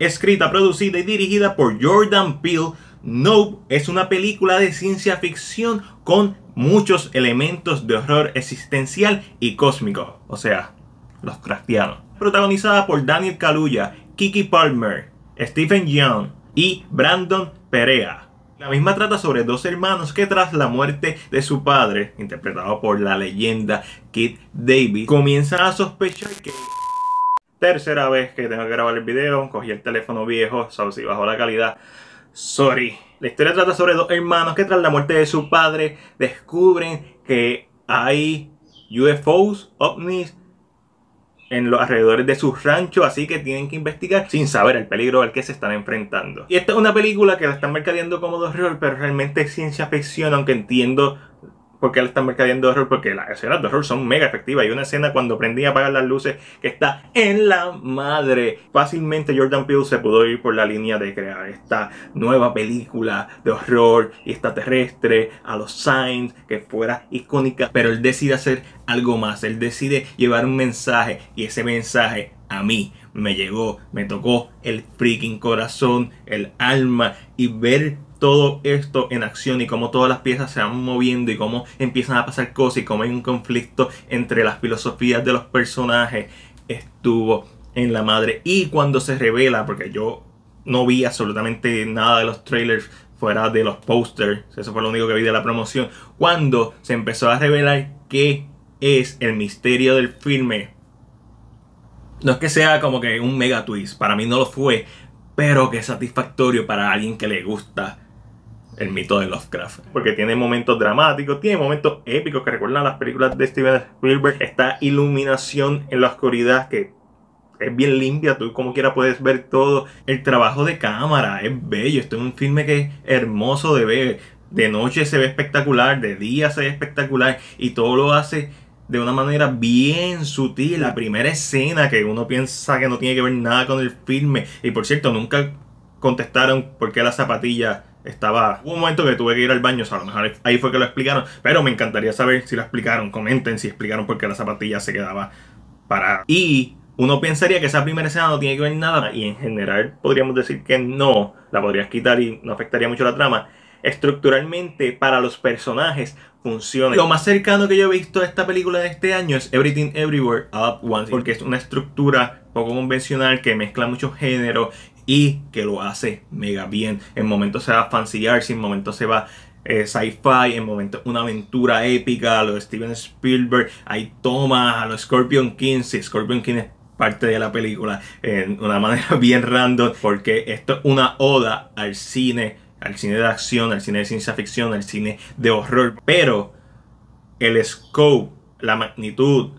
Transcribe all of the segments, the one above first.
escrita, producida y dirigida por Jordan Peele. Nope es una película de ciencia ficción con muchos elementos de horror existencial y cósmico, o sea, los cristianos. Protagonizada por Daniel Kaluuya, Kiki Palmer, Stephen Young y Brandon Perea. La misma trata sobre dos hermanos que tras la muerte de su padre, interpretado por la leyenda Kit Davis, comienzan a sospechar que tercera vez que tengo que grabar el video. Cogí el teléfono viejo, sabes si bajó la calidad. Sorry. La historia trata sobre dos hermanos que tras la muerte de su padre descubren que hay UFOs, ovnis, en los alrededores de su rancho, así que tienen que investigar sin saber el peligro al que se están enfrentando. Y esta es una película que la están mercadeando como dos horror, pero realmente es ciencia ficción, aunque entiendo porque le están mercadeando horror, porque las escenas de horror son mega efectivas. Y una escena cuando aprendí a apagar las luces que está en la madre. Fácilmente Jordan Peele se pudo ir por la línea de crear esta nueva película de horror y extraterrestre a los Signs que fuera icónica, pero él decide hacer algo más. Él decide llevar un mensaje y ese mensaje a mí me llegó, me tocó el freaking corazón, el alma y ver todo esto en acción y cómo todas las piezas se van moviendo y cómo empiezan a pasar cosas y cómo hay un conflicto entre las filosofías de los personajes estuvo en la madre. Y cuando se revela, porque yo no vi absolutamente nada de los trailers fuera de los posters, eso fue lo único que vi de la promoción, cuando se empezó a revelar qué es el misterio del filme. No es que sea como que un mega twist, para mí no lo fue, pero que es satisfactorio para alguien que le gusta el mito de Lovecraft. Porque tiene momentos dramáticos, tiene momentos épicos que recuerdan las películas de Steven Spielberg. Esta iluminación en la oscuridad que es bien limpia, tú como quiera puedes ver todo. El trabajo de cámara es bello, esto es un filme que es hermoso de ver. De noche se ve espectacular, de día se ve espectacular y todo lo hace de una manera bien sutil. La primera escena que uno piensa que no tiene que ver nada con el filme. Y por cierto, nunca contestaron por qué las zapatillas estaba. Hubo un momento que tuve que ir al baño, o sea, a lo mejor ahí fue que lo explicaron. Pero me encantaría saber si lo explicaron. Comenten si explicaron por qué la zapatilla se quedaba parada. Y uno pensaría que esa primera escena no tiene que ver nada. Y en general podríamos decir que no. La podrías quitar y no afectaría mucho la trama. Estructuralmente, para los personajes, lo más cercano que yo he visto a esta película de este año es Everything Everywhere All At Once, porque es una estructura poco convencional que mezcla muchos géneros y que lo hace mega bien. En momentos se va a fancy en momentos se va eh, sci-fi, en momentos una aventura épica, a lo de Steven Spielberg, hay tomas a lo Scorpion King, si Scorpion King es parte de la película en una manera bien random, porque esto es una oda al cine al cine de acción, al cine de ciencia ficción, al cine de horror, pero el scope, la magnitud,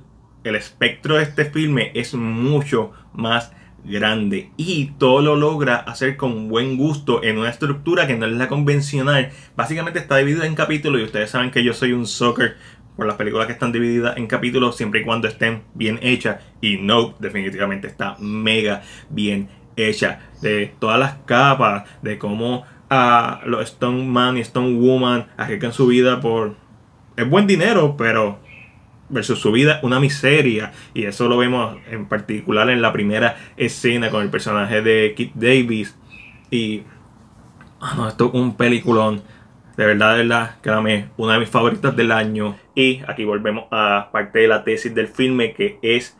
el espectro de este filme es mucho más grande y todo lo logra hacer con buen gusto en una estructura que no es la convencional. Básicamente está dividida en capítulos y ustedes saben que yo soy un soccer por las películas que están divididas en capítulos siempre y cuando estén bien hechas y no, definitivamente está mega bien hecha de todas las capas, de cómo a los Stone Man y Stone Woman arriesgan su vida por. Es buen dinero, pero versus su vida, una miseria. Y eso lo vemos en particular en la primera escena con el personaje de Kit Davis. Y. Ah, esto es un peliculón. De verdad, de verdad, créame, Una de mis favoritas del año. Y aquí volvemos a parte de la tesis del filme que es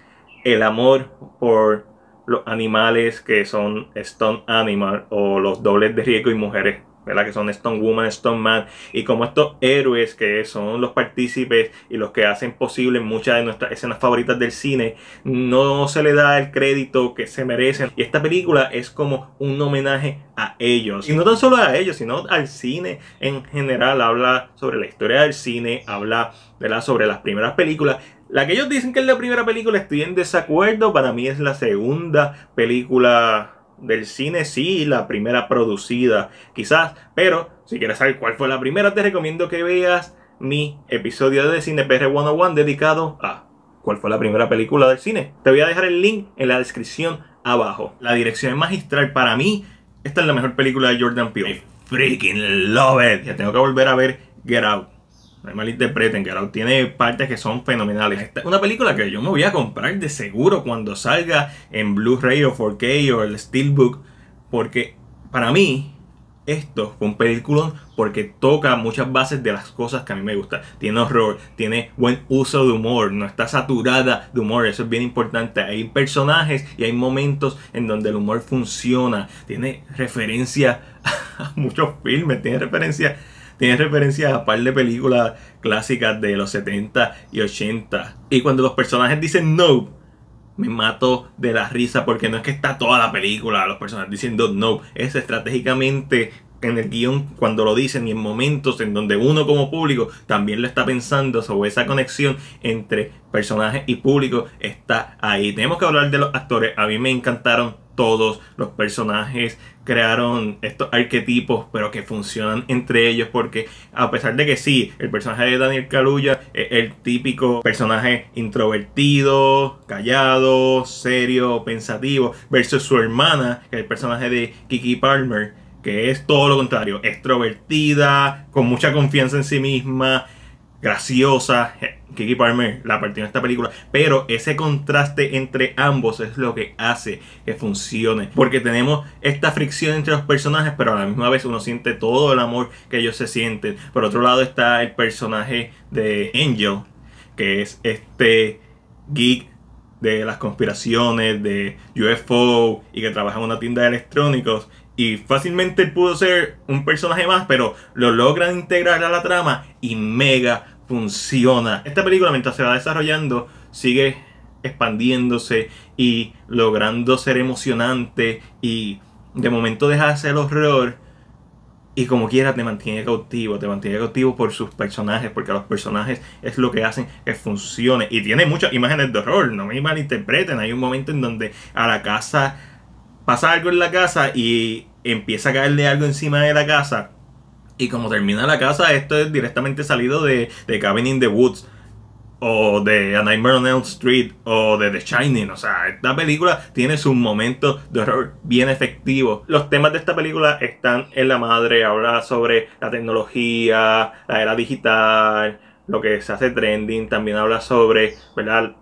el amor por los animales que son Stone Animal o los dobles de riesgo y mujeres, ¿verdad? Que son Stone Woman, Stone Man y como estos héroes que son los partícipes y los que hacen posible muchas de nuestras escenas favoritas del cine, no se le da el crédito que se merecen y esta película es como un homenaje a ellos y no tan solo a ellos, sino al cine en general, habla sobre la historia del cine, habla ¿verdad? sobre las primeras películas la que ellos dicen que es la primera película, estoy en desacuerdo. Para mí es la segunda película del cine, sí, la primera producida, quizás. Pero si quieres saber cuál fue la primera, te recomiendo que veas mi episodio de Cine PR 101 dedicado a cuál fue la primera película del cine. Te voy a dejar el link en la descripción abajo. La dirección es magistral. Para mí, esta es la mejor película de Jordan Peele. I freaking love it. Ya tengo que volver a ver Get Out no me malinterpreten, que tiene partes que son fenomenales. una película que yo me voy a comprar de seguro cuando salga en Blu-ray o 4K o el Steelbook, porque para mí esto fue un película porque toca muchas bases de las cosas que a mí me gustan. Tiene horror, tiene buen uso de humor, no está saturada de humor, eso es bien importante. Hay personajes y hay momentos en donde el humor funciona. Tiene referencia a muchos filmes, tiene referencia tiene referencia a par de películas clásicas de los 70 y 80. Y cuando los personajes dicen no, me mato de la risa porque no es que está toda la película los personajes diciendo no, es estratégicamente en el guión cuando lo dicen y en momentos en donde uno como público también lo está pensando sobre esa conexión entre personajes y público está ahí. Tenemos que hablar de los actores. A mí me encantaron todos los personajes crearon estos arquetipos pero que funcionan entre ellos porque a pesar de que sí, el personaje de Daniel Kaluuya es el típico personaje introvertido, callado, serio, pensativo versus su hermana, que es el personaje de Kiki Palmer que es todo lo contrario, extrovertida, con mucha confianza en sí misma, graciosa. Kiki Palmer la partió en esta película, pero ese contraste entre ambos es lo que hace que funcione, porque tenemos esta fricción entre los personajes, pero a la misma vez uno siente todo el amor que ellos se sienten. Por otro lado está el personaje de Angel, que es este geek de las conspiraciones, de UFO y que trabaja en una tienda de electrónicos y fácilmente pudo ser un personaje más, pero lo logran integrar a la trama y mega funciona. Esta película mientras se va desarrollando sigue expandiéndose y logrando ser emocionante y de momento deja de ser horror y como quiera te mantiene cautivo, te mantiene cautivo por sus personajes, porque a los personajes es lo que hacen que funcione. Y tiene muchas imágenes de horror, no me malinterpreten, hay un momento en donde a la casa pasa algo en la casa y empieza a caerle algo encima de la casa. Y como termina la casa, esto es directamente salido de, de Cabin in the Woods. O de A Nightmare on Elm Street. O de The Shining. O sea, esta película tiene sus momentos de horror bien efectivo. Los temas de esta película están en la madre. Habla sobre la tecnología, la era digital, lo que se hace trending. También habla sobre, ¿verdad?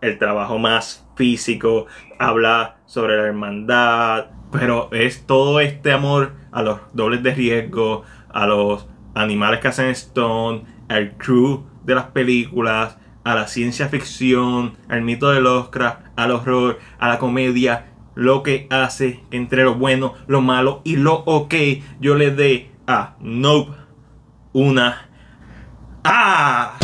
el trabajo más físico, habla sobre la hermandad, pero es todo este amor a los dobles de riesgo, a los animales que hacen Stone, al crew de las películas, a la ciencia ficción, al mito de Oscar al horror, a la comedia, lo que hace entre lo bueno, lo malo y lo ok. Yo le dé a Nope una. ¡Ah!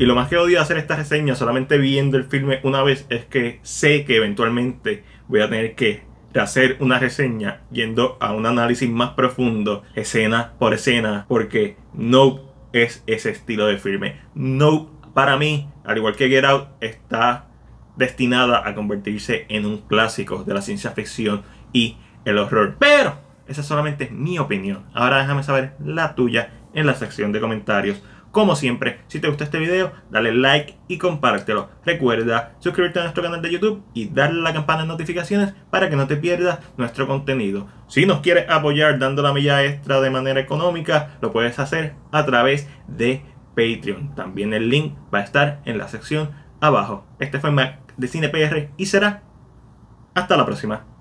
Y lo más que odio hacer esta reseña solamente viendo el filme una vez es que sé que eventualmente voy a tener que hacer una reseña yendo a un análisis más profundo, escena por escena, porque no es ese estilo de filme. No, para mí, al igual que Get Out, está destinada a convertirse en un clásico de la ciencia ficción y el horror. Pero esa solamente es mi opinión. Ahora déjame saber la tuya en la sección de comentarios como siempre, si te gusta este video, dale like y compártelo. Recuerda suscribirte a nuestro canal de YouTube y darle a la campana de notificaciones para que no te pierdas nuestro contenido. Si nos quieres apoyar dando la milla extra de manera económica, lo puedes hacer a través de Patreon. También el link va a estar en la sección abajo. Este fue Mac de CinePR y será hasta la próxima.